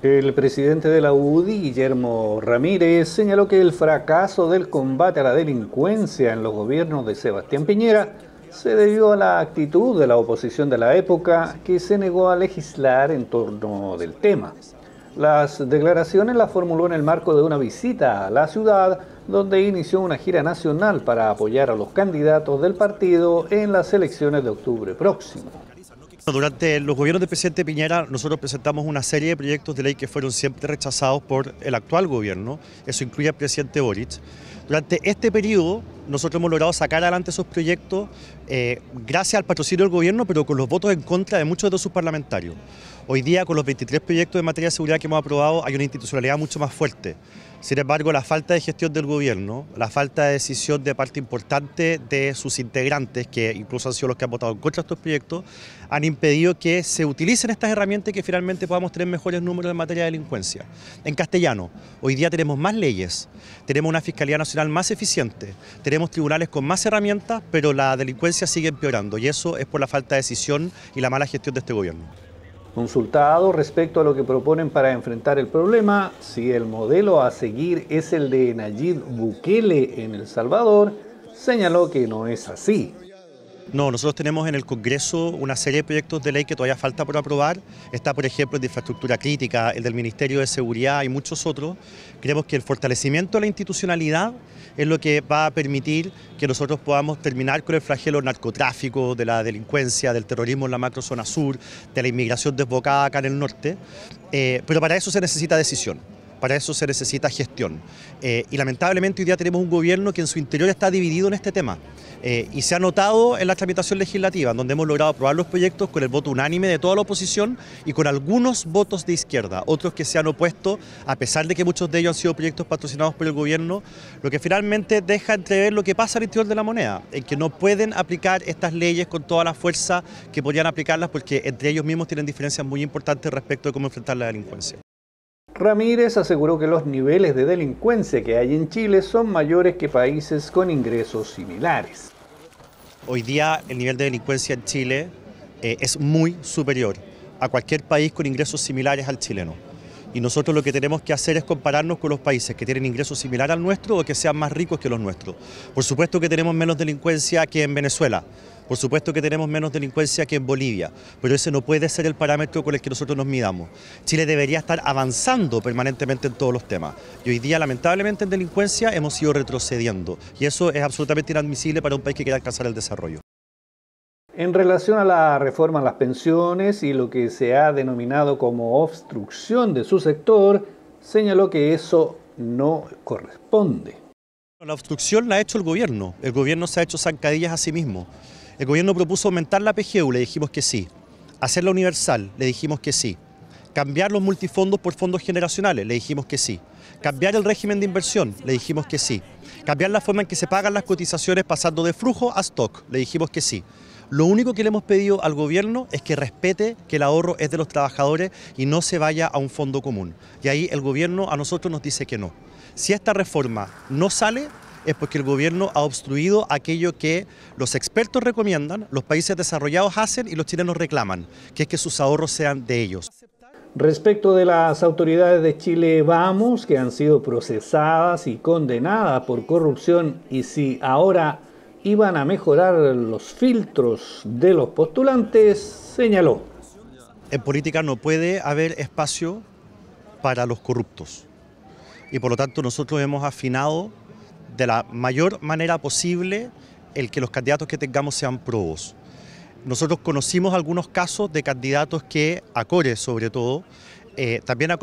El presidente de la UDI, Guillermo Ramírez, señaló que el fracaso del combate a la delincuencia en los gobiernos de Sebastián Piñera se debió a la actitud de la oposición de la época que se negó a legislar en torno del tema. Las declaraciones las formuló en el marco de una visita a la ciudad, donde inició una gira nacional para apoyar a los candidatos del partido en las elecciones de octubre próximo. Durante los gobiernos del presidente Piñera nosotros presentamos una serie de proyectos de ley que fueron siempre rechazados por el actual gobierno, eso incluye al presidente Boric. Durante este periodo nosotros hemos logrado sacar adelante esos proyectos eh, gracias al patrocinio del gobierno, pero con los votos en contra de muchos de sus parlamentarios. Hoy día, con los 23 proyectos de materia de seguridad que hemos aprobado, hay una institucionalidad mucho más fuerte. Sin embargo, la falta de gestión del gobierno, la falta de decisión de parte importante de sus integrantes, que incluso han sido los que han votado en contra de estos proyectos, han impedido que se utilicen estas herramientas y que finalmente podamos tener mejores números en materia de delincuencia. En castellano, hoy día tenemos más leyes, tenemos una Fiscalía Nacional más eficiente, tenemos tribunales con más herramientas, pero la delincuencia sigue empeorando y eso es por la falta de decisión y la mala gestión de este gobierno. Consultado respecto a lo que proponen para enfrentar el problema, si el modelo a seguir es el de Nayib Bukele en El Salvador, señaló que no es así. No, nosotros tenemos en el Congreso una serie de proyectos de ley que todavía falta por aprobar. Está, por ejemplo, el de infraestructura crítica, el del Ministerio de Seguridad y muchos otros. Creemos que el fortalecimiento de la institucionalidad es lo que va a permitir que nosotros podamos terminar con el flagelo narcotráfico, de la delincuencia, del terrorismo en la macrozona sur, de la inmigración desbocada acá en el norte. Eh, pero para eso se necesita decisión. Para eso se necesita gestión. Eh, y lamentablemente hoy día tenemos un gobierno que en su interior está dividido en este tema. Eh, y se ha notado en la tramitación legislativa, donde hemos logrado aprobar los proyectos con el voto unánime de toda la oposición y con algunos votos de izquierda, otros que se han opuesto, a pesar de que muchos de ellos han sido proyectos patrocinados por el gobierno, lo que finalmente deja entrever lo que pasa al interior de la moneda, en que no pueden aplicar estas leyes con toda la fuerza que podrían aplicarlas porque entre ellos mismos tienen diferencias muy importantes respecto de cómo enfrentar la delincuencia. Ramírez aseguró que los niveles de delincuencia que hay en Chile son mayores que países con ingresos similares. Hoy día el nivel de delincuencia en Chile eh, es muy superior a cualquier país con ingresos similares al chileno. Y nosotros lo que tenemos que hacer es compararnos con los países que tienen ingresos similares al nuestro o que sean más ricos que los nuestros. Por supuesto que tenemos menos delincuencia que en Venezuela. Por supuesto que tenemos menos delincuencia que en Bolivia, pero ese no puede ser el parámetro con el que nosotros nos midamos. Chile debería estar avanzando permanentemente en todos los temas. Y hoy día, lamentablemente, en delincuencia hemos ido retrocediendo. Y eso es absolutamente inadmisible para un país que quiere alcanzar el desarrollo. En relación a la reforma a las pensiones y lo que se ha denominado como obstrucción de su sector, señaló que eso no corresponde. La obstrucción la ha hecho el gobierno. El gobierno se ha hecho zancadillas a sí mismo. El gobierno propuso aumentar la PGU, le dijimos que sí. Hacerla universal, le dijimos que sí. Cambiar los multifondos por fondos generacionales, le dijimos que sí. Cambiar el régimen de inversión, le dijimos que sí. Cambiar la forma en que se pagan las cotizaciones pasando de flujo a stock, le dijimos que sí. Lo único que le hemos pedido al gobierno es que respete que el ahorro es de los trabajadores y no se vaya a un fondo común. Y ahí el gobierno a nosotros nos dice que no. Si esta reforma no sale, es porque el gobierno ha obstruido aquello que los expertos recomiendan, los países desarrollados hacen y los chilenos reclaman, que es que sus ahorros sean de ellos. Respecto de las autoridades de Chile Vamos, que han sido procesadas y condenadas por corrupción, y si ahora iban a mejorar los filtros de los postulantes, señaló. En política no puede haber espacio para los corruptos y por lo tanto nosotros hemos afinado de la mayor manera posible el que los candidatos que tengamos sean probos. Nosotros conocimos algunos casos de candidatos que, ACORE sobre todo, eh, también a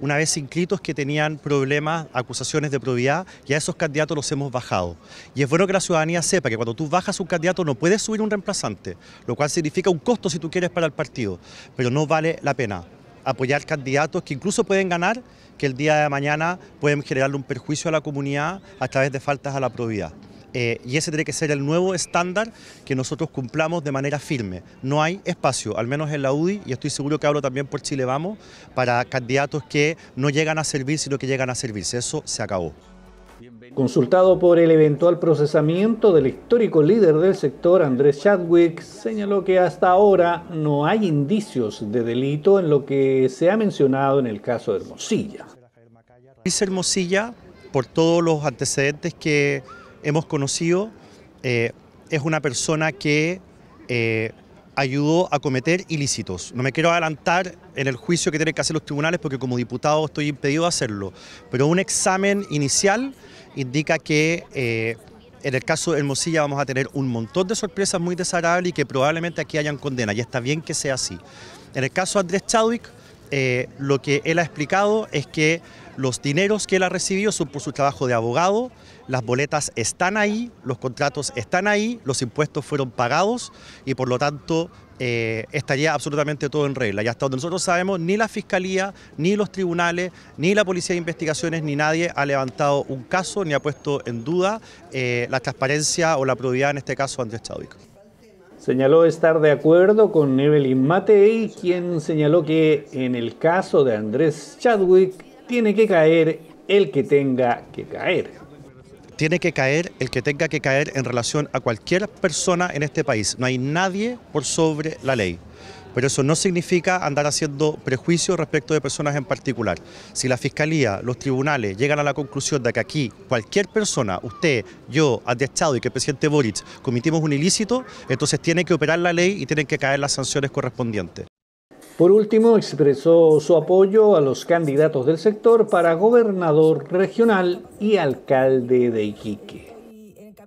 una vez inscritos que tenían problemas, acusaciones de probidad, y a esos candidatos los hemos bajado. Y es bueno que la ciudadanía sepa que cuando tú bajas un candidato no puedes subir un reemplazante, lo cual significa un costo si tú quieres para el partido, pero no vale la pena apoyar candidatos que incluso pueden ganar, que el día de mañana pueden generarle un perjuicio a la comunidad a través de faltas a la probidad. Eh, y ese tiene que ser el nuevo estándar que nosotros cumplamos de manera firme. No hay espacio, al menos en la UDI, y estoy seguro que hablo también por Chile Vamos, para candidatos que no llegan a servir, sino que llegan a servirse. Eso se acabó. Consultado por el eventual procesamiento del histórico líder del sector, Andrés Chadwick, señaló que hasta ahora no hay indicios de delito en lo que se ha mencionado en el caso de Hermosilla. Dice Hermosilla, por todos los antecedentes que hemos conocido eh, es una persona que eh, ayudó a cometer ilícitos. No me quiero adelantar en el juicio que tienen que hacer los tribunales porque como diputado estoy impedido de hacerlo, pero un examen inicial indica que eh, en el caso de Hermosilla vamos a tener un montón de sorpresas muy desagradables y que probablemente aquí hayan condena, y está bien que sea así. En el caso de Andrés Chadwick, lo que él ha explicado es que los dineros que él ha recibido son por su trabajo de abogado, las boletas están ahí, los contratos están ahí, los impuestos fueron pagados y por lo tanto eh, estaría absolutamente todo en regla. Y hasta donde nosotros sabemos, ni la Fiscalía, ni los tribunales, ni la Policía de Investigaciones, ni nadie ha levantado un caso ni ha puesto en duda eh, la transparencia o la probidad, en este caso, Andrés Chadwick. Señaló estar de acuerdo con Evelyn Matei, quien señaló que en el caso de Andrés Chadwick tiene que caer el que tenga que caer tiene que caer el que tenga que caer en relación a cualquier persona en este país. No hay nadie por sobre la ley. Pero eso no significa andar haciendo prejuicios respecto de personas en particular. Si la Fiscalía, los tribunales llegan a la conclusión de que aquí cualquier persona, usted, yo, Estado y que el presidente Boric cometimos un ilícito, entonces tiene que operar la ley y tienen que caer las sanciones correspondientes. Por último, expresó su apoyo a los candidatos del sector para gobernador regional y alcalde de Iquique.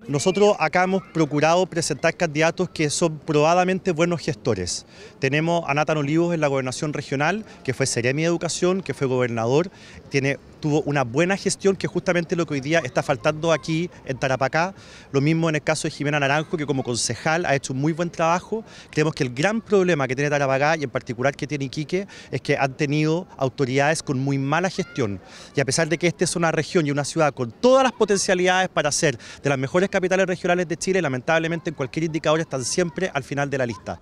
Nosotros acá hemos procurado presentar candidatos que son probadamente buenos gestores. Tenemos a Nathan Olivos en la gobernación regional, que fue Seremi de Educación, que fue gobernador, tiene tuvo una buena gestión, que justamente lo que hoy día está faltando aquí en Tarapacá. Lo mismo en el caso de Jimena Naranjo, que como concejal ha hecho un muy buen trabajo. Creemos que el gran problema que tiene Tarapacá y en particular que tiene Iquique es que han tenido autoridades con muy mala gestión. Y a pesar de que esta es una región y una ciudad con todas las potencialidades para ser de las mejores capitales regionales de Chile, lamentablemente en cualquier indicador están siempre al final de la lista.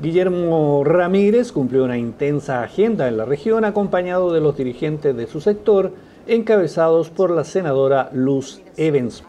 Guillermo Ramírez cumplió una intensa agenda en la región acompañado de los dirigentes de su sector encabezados por la senadora Luz Evans